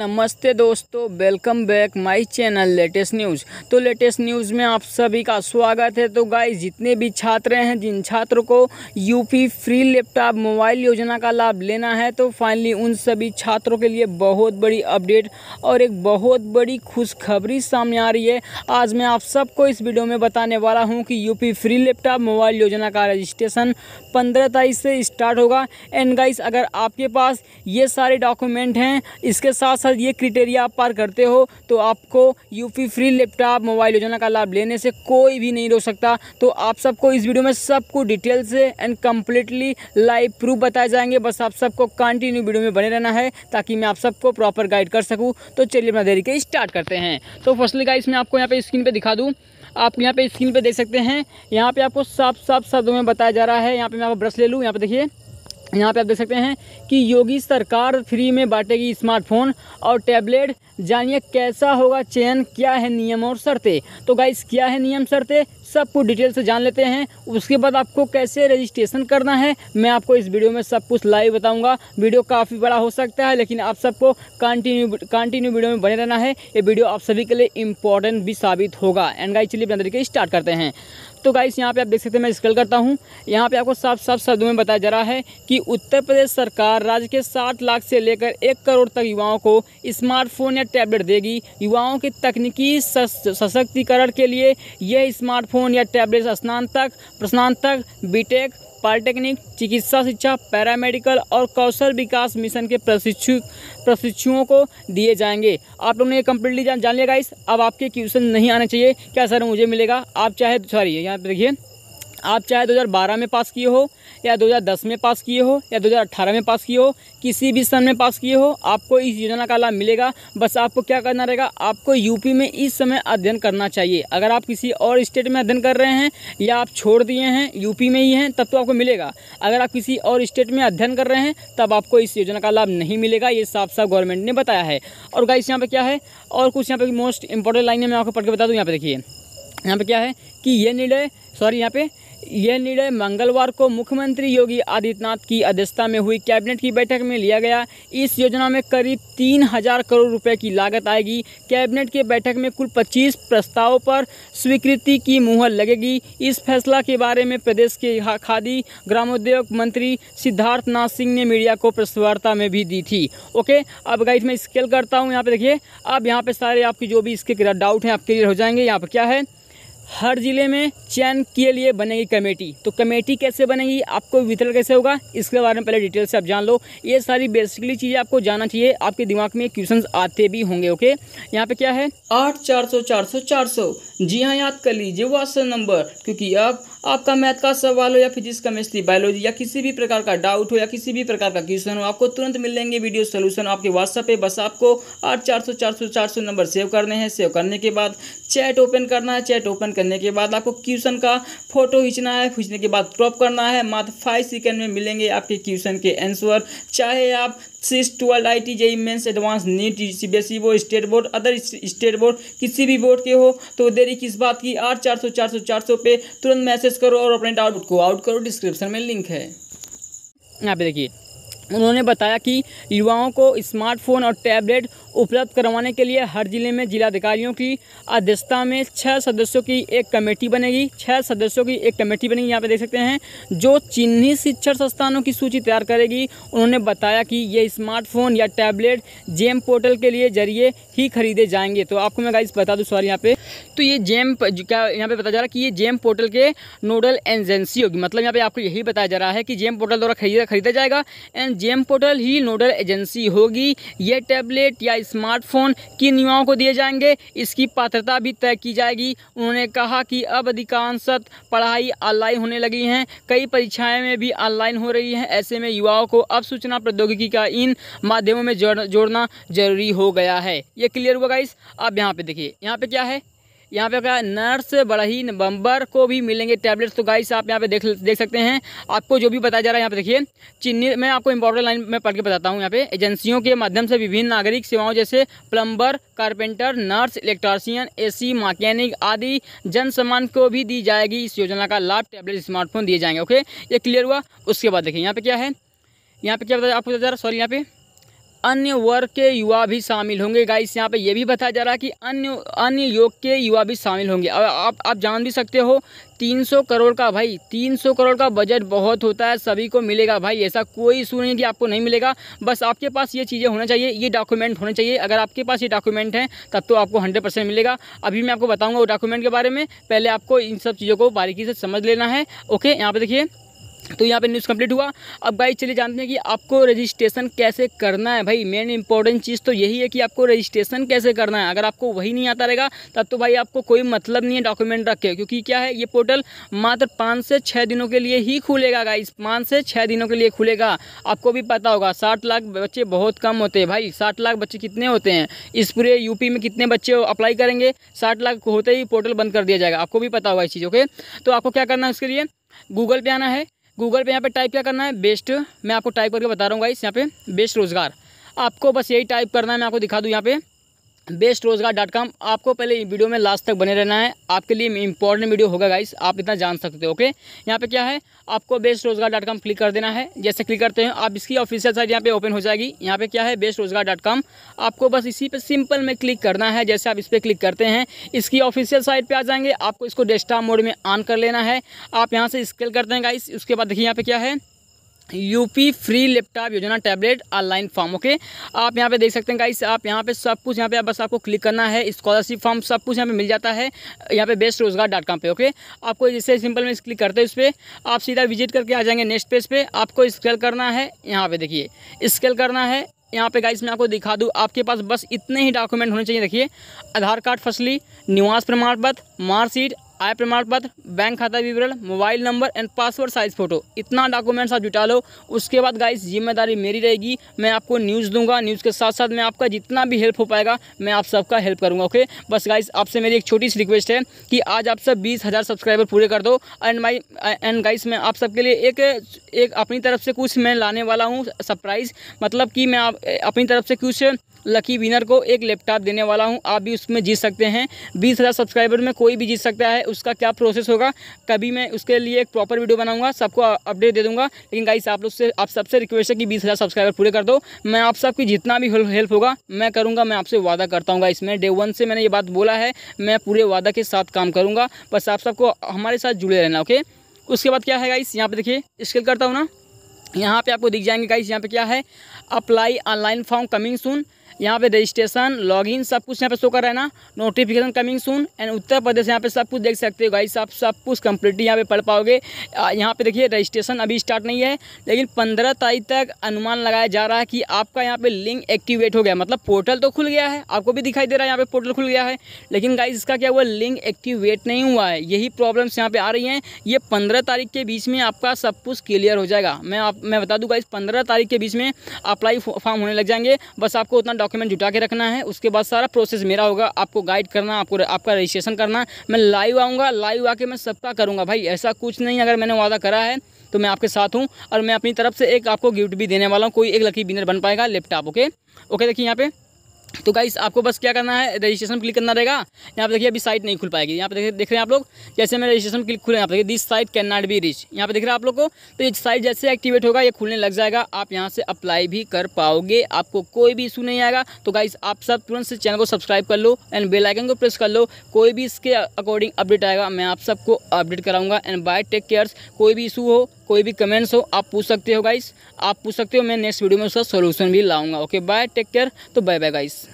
नमस्ते दोस्तों welcome back my channel latest news तो लेटेस्ट न्यूज़ में आप सभी का स्वागत है तो गाइस जितने भी छात्र हैं जिन छात्रों को यूपी फ्री लैपटॉप मोबाइल योजना का लाभ लेना है तो फाइनली उन सभी छात्रों के लिए बहुत बड़ी अपडेट और एक बहुत बड़ी खुशखबरी सामने आ रही है आज मैं आप सबको इस वीडियो में बताने वाला हूँ कि यूपी फ्री लैपटॉप मोबाइल योजना का रजिस्ट्रेशन पंद्रह तारीख से स्टार्ट होगा एंड गाइस अगर आपके पास ये सारे डॉक्यूमेंट हैं इसके साथ दरअसल ये क्रिटेरिया आप पार करते हो तो आपको यूपी फ्री लैपटॉप मोबाइल योजना का लाभ लेने से कोई भी नहीं रोक सकता तो आप सबको इस वीडियो में सबको डिटेल से एंड कम्प्लीटली लाइव प्रूफ बताए जाएंगे बस आप सबको कंटिन्यू वीडियो में बने रहना है ताकि मैं आप सबको प्रॉपर गाइड कर सकूँ तो चलिए अपना देरी के स्टार्ट करते हैं तो फसल गाइस मैं आपको यहाँ पे स्क्रीन पर दिखा दूँ आप यहाँ पे स्क्रीन पे देख सकते हैं यहाँ पे आपको साफ साफ शब्दों में बताया जा रहा है यहाँ पे मैं आपको ब्रश ले लूँ यहाँ पे देखिए यहाँ पे आप देख सकते हैं कि योगी सरकार फ्री में बांटेगी स्मार्टफोन और टैबलेट जानिए कैसा होगा चयन क्या है नियम और शर्तें तो गाइस क्या है नियम शर्तें सब कुछ डिटेल से जान लेते हैं उसके बाद आपको कैसे रजिस्ट्रेशन करना है मैं आपको इस वीडियो में सब कुछ लाइव बताऊंगा वीडियो काफ़ी बड़ा हो सकता है लेकिन आप सबको कंटिन्यू कंटिन्यू वीडियो में बने रहना है ये वीडियो आप सभी के लिए इंपॉर्टेंट भी साबित होगा एंड गाइस चलिए अपना तरीके स्टार्ट करते हैं तो गाइस यहाँ पे आप देख सकते हैं मैं स्कल करता हूँ यहाँ पे आपको साफ साफ शब्दों में बताया जा रहा है कि उत्तर प्रदेश सरकार राज्य के साठ लाख से लेकर एक करोड़ तक युवाओं को स्मार्टफोन या टैबलेट देगी युवाओं के तकनीकी सशक्तिकरण के लिए यह स्मार्टफोन या टैबलेट स्नातक प्रस्नातक बी पॉलिटेक्निक चिकित्सा शिक्षा पैरामेडिकल और कौशल विकास मिशन के प्रशिक्षु प्रशिक्षुओं को दिए जाएंगे आप लोगों ने ये कम्प्लीटली जान, जान लिया गाइस अब आपके क्वेश्चन नहीं आना चाहिए क्या सर मुझे मिलेगा आप चाहे तो सॉरी यहाँ पर देखिए आप चाहे 2012 में पास किए हो या 2010 में पास किए हो या 2018 में पास किए हो किसी भी सन में पास किए हो आपको इस योजना का लाभ मिलेगा बस आपको क्या करना रहेगा आपको यूपी में इस समय अध्ययन करना चाहिए अगर आप किसी और स्टेट में अध्ययन कर रहे हैं या आप छोड़ दिए हैं यूपी में ही हैं तब तो आपको मिलेगा अगर आप किसी और स्टेट में अध्ययन कर रहे हैं तब आपको इस योजना का लाभ नहीं मिलेगा ये साफ साफ गवर्नमेंट ने बताया है और गाइस यहाँ पर क्या है और कुछ यहाँ पर मोस्ट इंपॉर्टेंट लाइन है मैं आपको पढ़ के बता दूँ यहाँ पर देखिए यहाँ पर क्या है कि ये निर्णय सॉरी यहाँ पर यह निर्णय मंगलवार को मुख्यमंत्री योगी आदित्यनाथ की अध्यक्षता में हुई कैबिनेट की बैठक में लिया गया इस योजना में करीब तीन हजार करोड़ रुपए की लागत आएगी कैबिनेट के बैठक में कुल 25 प्रस्तावों पर स्वीकृति की मुहर लगेगी इस फैसला के बारे में प्रदेश के खादी ग्रामोद्योग मंत्री सिद्धार्थनाथ सिंह ने मीडिया को प्रेसवार्ता में भी दी थी ओके अब गाइड मैं स्केल करता हूँ यहाँ पर देखिए अब यहाँ पर सारे आपकी जो भी इसके डाउट हैं आप क्लियर हो जाएंगे यहाँ पर क्या है हर ज़िले में चयन के लिए बनेगी कमेटी तो कमेटी कैसे बनेगी आपको वितरण कैसे होगा इसके बारे में पहले डिटेल से आप जान लो ये सारी बेसिकली चीज़ें आपको जानना चाहिए आपके दिमाग में क्वेश्चंस आते भी होंगे ओके यहाँ पे क्या है आठ चार सौ चार सौ चार सौ जी हाँ याद कर लीजिए असल नंबर क्योंकि अब आपका मैथ का सवाल हो या फिजिक्स केमिस्ट्री बायोलॉजी या किसी भी प्रकार का डाउट हो या किसी भी प्रकार का क्वेश्चन हो आपको तुरंत मिल लेंगे वीडियो सोल्यूशन आपके व्हाट्सएप पे बस आपको आठ चार सौ चार सौ चार सौ नंबर सेव करने हैं सेव करने के बाद चैट ओपन करना है चैट ओपन करने के बाद आपको क्यूशन का फोटो खींचना है खींचने के बाद क्रॉप करना है मात्र फाइव सेकेंड में मिलेंगे आपके क्यूशन के आंसर चाहे आप six twelve I T JEE mains advance NEET C B S E board state board other state board किसी भी बोर्ड के हो तो देरी किस बात की आठ चार सौ चार सौ चार सौ पे तुरंत मैसेज करो और अपने डाउट को आउट करो डिस्क्रिप्शन में लिंक है यहाँ पे देखिए उन्होंने बताया कि युवाओं को स्मार्टफोन और टैबलेट उपलब्ध करवाने के लिए हर ज़िले में जिलाधिकारियों की अध्यक्षता में छः सदस्यों की एक कमेटी बनेगी छः सदस्यों की एक कमेटी बनेगी यहाँ पे देख सकते हैं जो चिन्हित शिक्षण संस्थानों की सूची तैयार करेगी उन्होंने बताया कि ये स्मार्टफोन या टैबलेट जेम पोर्टल के लिए जरिए ही खरीदे जाएंगे तो आपको मैं गाइस बता दूँ सॉरी यहाँ पे तो ये जेम क्या यहाँ पर बताया जा रहा है कि ये जेम पोर्टल के नोडल एजेंसी होगी मतलब यहाँ पर आपको यही बताया जा रहा है कि जेम पोर्टल द्वारा खरीदा खरीदा जाएगा एंड जेम पोर्टल ही नोडल एजेंसी होगी ये टैबलेट या स्मार्टफोन किन युवाओं को दिए जाएंगे इसकी पात्रता भी तय की जाएगी उन्होंने कहा कि अब अधिकांशत पढ़ाई ऑनलाइन होने लगी हैं कई परीक्षाएं में भी ऑनलाइन हो रही हैं ऐसे में युवाओं को अब सूचना प्रौद्योगिकी का इन माध्यमों में जोड़ना जरूरी हो गया है ये क्लियर हुआ गाइस अब यहाँ पे देखिए यहाँ पे क्या है यहाँ पे क्या नर्स बड़ही नवंबर को भी मिलेंगे टैबलेट्स तो गाइस आप यहाँ पे देख देख सकते हैं आपको जो भी बताया जा रहा है यहाँ पे देखिए चिन्हित मैं आपको इंपॉर्टेंट लाइन में पढ़ के बताता हूँ यहाँ पे एजेंसियों के माध्यम से विभिन्न नागरिक सेवाओं जैसे प्लम्बर कारपेंटर नर्स इलेक्ट्रॉसियन सी मैकेनिक आदि जन सामान को भी दी जाएगी इस योजना का लाभ टैबलेट स्मार्टफोन दिए जाएंगे ओके ये क्लियर हुआ उसके बाद देखिए यहाँ पे क्या है यहाँ पे क्या बताया आपको सॉरी यहाँ पे अन्य वर्ग के युवा भी शामिल होंगे गाइस यहाँ पे ये भी बताया जा रहा है कि अन्य अन्य योग के युवा भी शामिल होंगे अब आप आप जान भी सकते हो 300 करोड़ का भाई 300 करोड़ का बजट बहुत होता है सभी को मिलेगा भाई ऐसा कोई इशू नहीं कि आपको नहीं मिलेगा बस आपके पास ये चीज़ें होना चाहिए ये डॉक्यूमेंट होना चाहिए अगर आपके पास ये डॉक्यूमेंट हैं तब तो आपको हंड्रेड परसेंट मिलेगा अभी मैं आपको बताऊँगा वो डॉक्यूमेंट के बारे में पहले आपको इन सब चीज़ों को बारीकी से समझ लेना है ओके यहाँ पर देखिए तो यहाँ पे न्यूज़ कंप्लीट हुआ अब भाई चलिए जानते हैं कि आपको रजिस्ट्रेशन कैसे करना है भाई मेन इंपॉर्टेंट चीज़ तो यही है कि आपको रजिस्ट्रेशन कैसे करना है अगर आपको वही नहीं आता रहेगा तब तो भाई आपको कोई मतलब नहीं है डॉक्यूमेंट रख के क्योंकि क्या है ये पोर्टल मात्र पाँच से छः दिनों के लिए ही खुलेगा गाइस पाँच से छः दिनों के लिए खुलेगा आपको भी पता होगा साठ लाख बच्चे बहुत कम होते हैं भाई साठ लाख बच्चे कितने होते हैं इस पूरे यूपी में कितने बच्चे अप्लाई करेंगे साठ लाख होते ही पोर्टल बंद कर दिया जाएगा आपको भी पता होगा इस चीज़ ओके तो आपको क्या करना है उसके लिए गूगल पे आना है गूगल पे यहाँ पे टाइप क्या करना है बेस्ट मैं आपको टाइप करके बता रहा हूँ गाइस यहाँ पे बेस्ट रोज़गार आपको बस यही टाइप करना है मैं आपको दिखा दूँ यहाँ पे बेस्ट रोजगार डॉट कॉम आपको पहले वीडियो में लास्ट तक बने रहना है आपके लिए इंपॉर्टेंट वीडियो होगा गाइस आप इतना जान सकते हो ओके यहाँ पे क्या है आपको बेस्ट रोजगार डॉट कॉम क्लिक कर देना है जैसे क्लिक करते हैं आप इसकी ऑफिशियल साइट यहाँ पे ओपन हो जाएगी यहाँ पे क्या है बेस्ट रोजगार डॉट कॉम आपको बस इसी पर सिंपल में क्लिक करना है जैसे आप इस पर क्लिक करते हैं इसकी ऑफिशियल साइट पर आ जाएंगे आपको इसको डेस्कटॉप मोड में ऑन कर लेना है आप यहाँ से स्केल करते हैं गाइस उसके बाद देखिए यहाँ पर क्या है यूपी फ्री लैपटॉप योजना टैबलेट ऑनलाइन फॉर्म ओके आप यहाँ पे देख सकते हैं गाइस आप यहाँ पे सब कुछ यहाँ पे बस आपको क्लिक करना है स्कॉलरशिप फॉर्म सब कुछ यहाँ पे मिल जाता है यहाँ पे बेस्ट रोजगार डॉट कॉम पर ओके आपको जैसे सिंपल में क्लिक करते हैं उस पर आप सीधा विजिट करके आ जाएंगे नेक्स्ट पेज पे आपको स्केल करना है यहाँ पर देखिए स्केल करना है यहाँ पे गाइस मैं आपको दिखा दूँ आपके पास बस इतने ही डॉक्यूमेंट होने चाहिए देखिए आधार कार्ड फसली निवास प्रमाण पत्र मार्कशीट आय प्रमाण पत्र बैंक खाता विवरण mobile number and password size photo इतना डॉक्यूमेंट्स आप जुटा लो उसके बाद गाइस जिम्मेदारी मेरी रहेगी मैं आपको न्यूज़ दूंगा न्यूज़ के साथ साथ मैं आपका जितना भी हेल्प हो पाएगा मैं आप सबका हेल्प करूँगा ओके बस गाइस आपसे मेरी एक छोटी सी रिक्वेस्ट है कि आज आप सब बीस हज़ार सब्सक्राइबर पूरे कर दो एंड माई एंड गाइस मैं आप सबके लिए एक एक अपनी तरफ से कुछ मैं लाने वाला हूँ सरप्राइज़ मतलब कि मैं अपनी तरफ से कुछ लकी विनर को एक लैपटॉप देने वाला हूँ आप भी उसमें जीत सकते हैं बीस हज़ार सब्सक्राइबर में कोई भी जीत सकता है उसका क्या प्रोसेस होगा कभी मैं उसके लिए एक प्रॉपर वीडियो बनाऊँगा सबको अपडेट दे दूँगा लेकिन गाइस आप लोग से आप सबसे रिक्वेस्ट है कि बीस हज़ार सब्सक्राइबर पूरे कर दो मैं आप सबकी जितना भी हेल्प होगा मैं करूँगा मैं आपसे वादा करता हूँ इसमें डे वन से मैंने ये बात बोला है मैं पूरे वादा के साथ काम करूँगा बस आप सबको हमारे साथ जुड़े रहना ओके उसके बाद क्या है गाइस यहाँ पर देखिए स्किल करता हूँ ना यहाँ पे आपको दिख जाएंगे गाइस यहाँ पे क्या है apply online form coming soon यहाँ पे रजिस्ट्रेशन लॉगिन सब कुछ यहाँ पे शो कर रहा है ना notification coming soon and Uttar Pradesh यहाँ पे सब कुछ देख सकते हो गाइस आप सब कुछ कम्प्लीटली यहाँ पे पढ़ पाओगे यहाँ पे देखिए रजिस्ट्रेशन अभी स्टार्ट नहीं है लेकिन पंद्रह तारीख तक अनुमान लगाया जा रहा है कि आपका यहाँ पे लिंक एक्टिवेट हो गया मतलब पोर्टल तो खुल गया है आपको भी दिखाई दे रहा है यहाँ पे पोर्टल खुल गया है लेकिन गाइज इसका क्या हुआ लिंक एक्टिवेट नहीं हुआ है यही प्रॉब्लम्स यहाँ पर आ रही हैं ये पंद्रह तारीख के बीच में आपका सब कुछ क्लियर हो जाएगा मैं आप मैं बता दूँ गाइज पंद्रह तारीख के बीच में अप्लाई फॉर्म होने लग जाएंगे बस आपको उतना डॉक्यूमेंट जुटा के रखना है उसके बाद सारा प्रोसेस मेरा होगा आपको गाइड करना आपको आपका रजिस्ट्रेशन करना मैं लाइव आऊँगा लाइव आके मैं सबका करूँगा भाई ऐसा कुछ नहीं अगर मैंने वादा करा है तो मैं आपके साथ हूँ और मैं अपनी तरफ से एक आपको गिफ्ट भी देने वाला हूँ कोई एक लकी विनर बन पाएगा लैपटॉप ओके ओके देखिए यहाँ पे तो गाइस आपको बस क्या करना है रजिस्ट्रेशन क्लिक करना रहेगा यहाँ पे देखिए अभी साइट नहीं खुल पाएगी यहाँ पे देख रहे हैं आप लोग जैसे मैं रजिस्ट्रेशन क्लिक खुले यहाँ पे देखिए this site cannot be reach यहाँ पे देख रहे हैं आप लोग को तो ये साइट जैसे एक्टिवेट होगा ये खुलने लग जाएगा आप यहाँ से अप्लाई भी कर पाओगे आपको कोई भी इशू नहीं आएगा तो गाइस आप सब तुरंत से चैनल को सब्सक्राइब कर लो एंड बेलाइकन को प्रेस कर लो कोई भी इसके अकॉर्डिंग अपडेट आएगा मैं आप सबको अपडेट कराऊंगा एंड बाय टेक केयर्स कोई भी इशू हो कोई भी कमेंट्स हो आप पूछ सकते हो गाइस आप पूछ सकते हो मैं नेक्स्ट वीडियो में उसका सोल्यूशन भी लाऊंगा ओके बाय टेक केयर तो बाय बाय गाइस